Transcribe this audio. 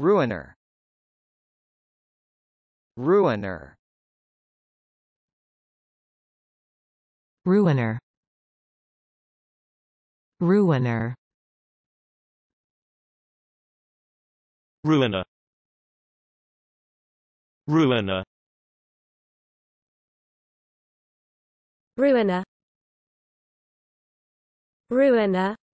Ruiner Ruiner Ruiner Ruiner Ruiner Ruiner Ruiner Ruiner